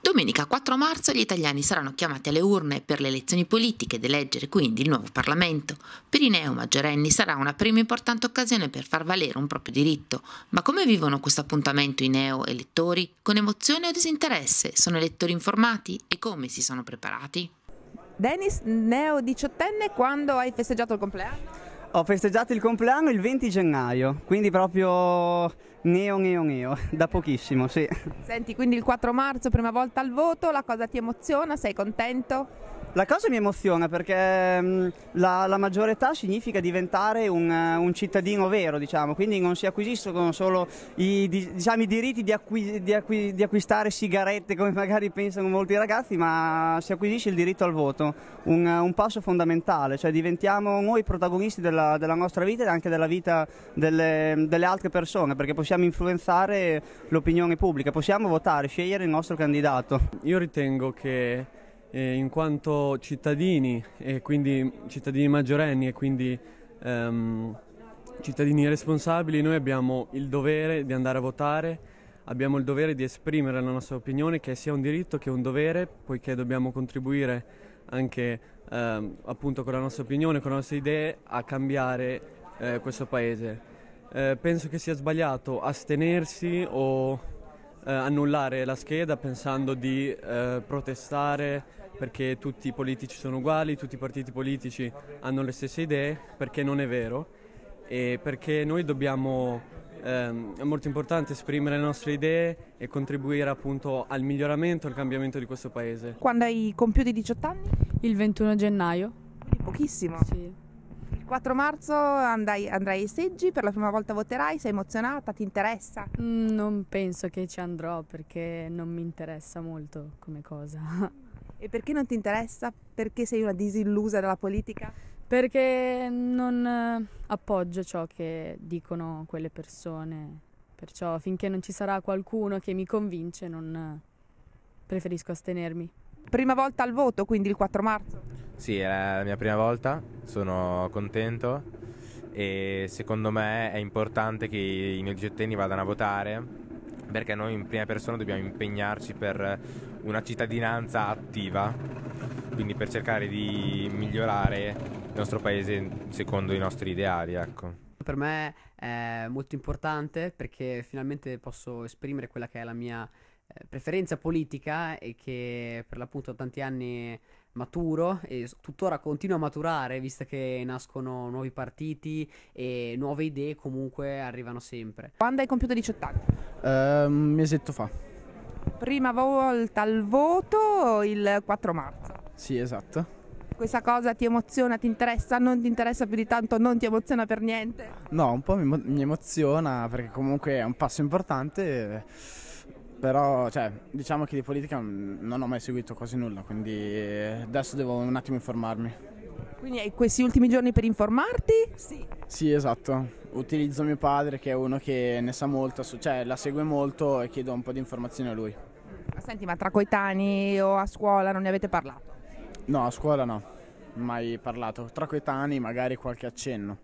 Domenica 4 marzo gli italiani saranno chiamati alle urne per le elezioni politiche ed eleggere quindi il nuovo Parlamento. Per i neo maggiorenni sarà una prima importante occasione per far valere un proprio diritto. Ma come vivono questo appuntamento i neo elettori? Con emozione o disinteresse? Sono elettori informati? E come si sono preparati? Dennis, neo diciottenne, quando hai festeggiato il compleanno? Ho festeggiato il compleanno il 20 gennaio, quindi proprio neo neo neo, da pochissimo, sì. Senti, quindi il 4 marzo, prima volta al voto, la cosa ti emoziona, sei contento? La cosa mi emoziona perché mm, la, la maggiore età significa diventare un, eh, un, cittadino vero, diciamo, quindi non si acquisiscono solo i, diciamo, i diritti di, acqui, di, acqui, di, acquistare sigarette come magari pensano molti ragazzi, ma si acquisisce il diritto al voto, un, un passo fondamentale, cioè diventiamo noi protagonisti della, della, nostra vita e anche della vita delle, delle altre persone, perché possiamo influenzare l'opinione pubblica, possiamo votare, scegliere il nostro candidato. Io ritengo che eh, in quanto cittadini e quindi cittadini maggiorenni e quindi ehm, cittadini responsabili, noi abbiamo il dovere di andare a votare, abbiamo il dovere di esprimere la nostra opinione che sia un diritto che un dovere, poiché dobbiamo contribuire anche ehm, appunto con la nostra opinione, con le nostre idee a cambiare eh, questo paese. Eh, penso che sia sbagliato astenersi o eh, annullare la scheda pensando di eh, protestare perché tutti i politici sono uguali, tutti i partiti politici hanno le stesse idee, perché non è vero e perché noi dobbiamo, ehm, è molto importante esprimere le nostre idee e contribuire appunto al miglioramento, al cambiamento di questo paese. Quando hai compiuto i 18 anni? Il 21 gennaio. Quindi pochissimo. Sì. 4 marzo andai, andrai ai seggi, per la prima volta voterai, sei emozionata, ti interessa? Mm, non penso che ci andrò perché non mi interessa molto come cosa. E perché non ti interessa? Perché sei una disillusa dalla politica? Perché non eh, appoggio ciò che dicono quelle persone, perciò finché non ci sarà qualcuno che mi convince non eh, preferisco astenermi. Prima volta al voto, quindi il 4 marzo? Sì, è la mia prima volta, sono contento e secondo me è importante che i neogiottenni vadano a votare perché noi in prima persona dobbiamo impegnarci per una cittadinanza attiva, quindi per cercare di migliorare il nostro paese secondo i nostri ideali, ecco per me è molto importante perché finalmente posso esprimere quella che è la mia eh, preferenza politica e che per l'appunto da tanti anni maturo e tuttora continua a maturare visto che nascono nuovi partiti e nuove idee comunque arrivano sempre. Quando hai compiuto 18 anni? Uh, un mesetto fa. Prima volta al voto il 4 marzo. Sì, esatto. Questa cosa ti emoziona, ti interessa, non ti interessa più di tanto, non ti emoziona per niente? No, un po' mi, mi emoziona perché comunque è un passo importante. E però, cioè, diciamo che di politica mm, non ho mai seguito quasi nulla, quindi eh, adesso devo un attimo informarmi. Quindi hai questi ultimi giorni per informarti? Sì. Sì, esatto. Utilizzo mio padre che è uno che ne sa molto, cioè la segue molto e chiedo un po' di informazioni a lui. Ma senti, ma tra coetanei o a scuola non ne avete parlato? No, a scuola no, mai parlato. Tra coetanei magari qualche accenno.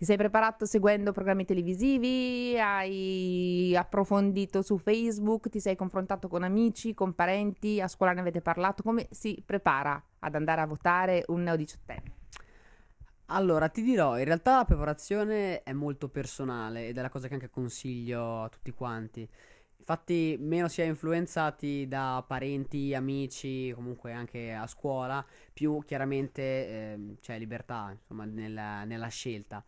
Ti sei preparato seguendo programmi televisivi? Hai approfondito su Facebook? Ti sei confrontato con amici, con parenti? A scuola ne avete parlato? Come si prepara ad andare a votare un neodiciottenne? Allora, ti dirò, in realtà la preparazione è molto personale ed è la cosa che anche consiglio a tutti quanti. Infatti, meno si è influenzati da parenti, amici, comunque anche a scuola, più chiaramente eh, c'è libertà, insomma, nella, nella scelta.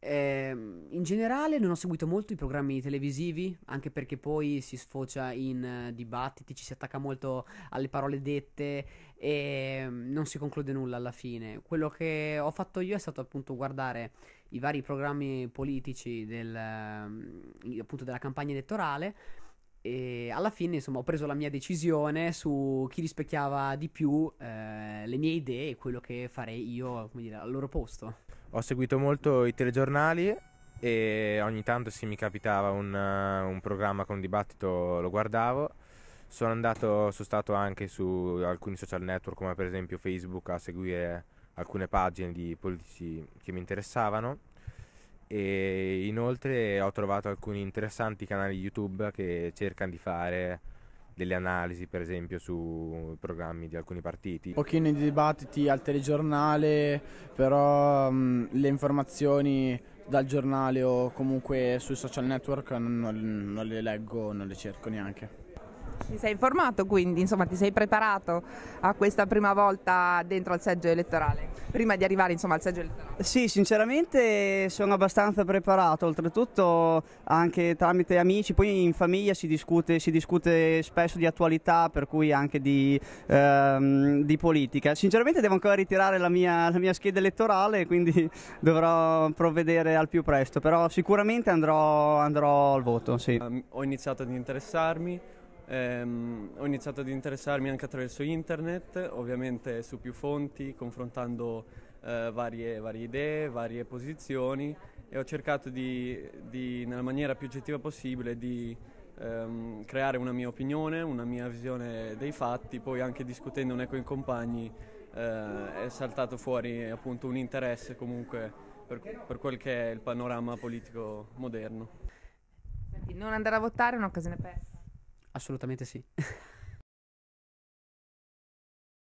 Eh, in generale non ho seguito molto i programmi televisivi, anche perché poi si sfocia in uh, dibattiti, ci si attacca molto alle parole dette e um, non si conclude nulla alla fine. Quello che ho fatto io è stato appunto guardare i vari programmi politici del, um, appunto della campagna elettorale e alla fine insomma ho preso la mia decisione su chi rispecchiava di più eh, le mie idee e quello che farei io, come dire, al loro posto ho seguito molto i telegiornali e ogni tanto se mi capitava un, uh, un programma con un dibattito lo guardavo. Sono andato, sono stato anche su alcuni social network come per esempio Facebook a seguire alcune pagine di politici che mi interessavano e inoltre ho trovato alcuni interessanti canali YouTube che cercano di fare delle analisi per esempio su programmi di alcuni partiti. Pochino di dibattiti al telegiornale, però mh, mm, le informazioni dal giornale o comunque sui social network non, non le leggo, non le cerco neanche. Ti sei informato quindi, insomma ti sei preparato a questa prima volta dentro al seggio elettorale, prima di arrivare insomma al seggio elettorale? Sì, sinceramente sono abbastanza preparato, oltretutto anche tramite amici, poi in famiglia si discute, si discute spesso di attualità, per cui anche di, ehm, di politica. Sinceramente devo ancora ritirare la mia, la mia scheda elettorale, quindi dovrò provvedere al più presto, però sicuramente andrò, andrò al voto. Sì. Um, ho iniziato ad interessarmi Ehm, ho iniziato ad interessarmi anche attraverso internet, ovviamente su più fonti, confrontando eh, varie, varie, idee, varie posizioni e ho cercato di, di nella maniera più oggettiva possibile di ehm, creare una mia opinione, una mia visione dei fatti, poi anche discutendone con i compagni eh, è saltato fuori appunto un interesse comunque per, per quel che è il panorama politico moderno. Senti, non andare a votare è un'occasione pessima. Assolutamente sì.